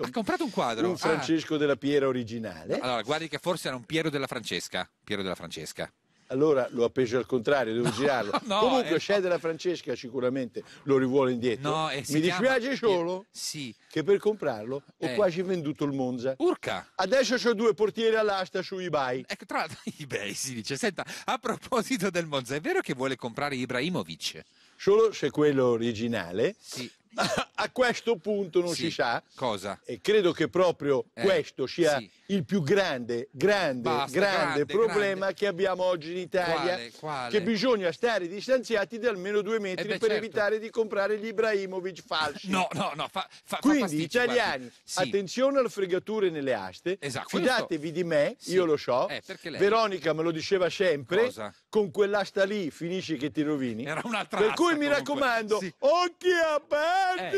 comprato. Ha comprato un quadro. Un ah. Francesco ah. della Piera originale. Allora, guardi che forse era un Piero della Francesca. Piero della Francesca allora lo appeggio al contrario, devo no, girarlo. No, Comunque, c'è eh, della Francesca sicuramente lo rivuole indietro. No, eh, Mi dispiace solo sì. che per comprarlo ho eh. quasi venduto il Monza. Urca! Adesso ho due portieri all'asta su eBay. Ecco, tra l'altro, eBay si dice: Senta, a proposito del Monza, è vero che vuole comprare Ibrahimovic? Solo se quello originale. Sì. a questo punto non sì. si sa cosa. E credo che proprio eh, questo sia sì. il più grande, grande, Basta, grande, grande, problema grande. che abbiamo oggi in Italia. Quale, quale? Che bisogna stare distanziati di almeno due eh metri eh beh, per certo. evitare di comprare gli Ibrahimovic falsi. No, no, no. Fa, fa, Quindi, pasticci, italiani, sì. attenzione alle fregature nelle aste. Esatto, Fidatevi di me, io lo so. Eh, Veronica me lo diceva sempre. Cosa? Con quell'asta lì finisci che ti rovini. Era un'altra Per cui mi comunque. raccomando, occhi aperti! Eh.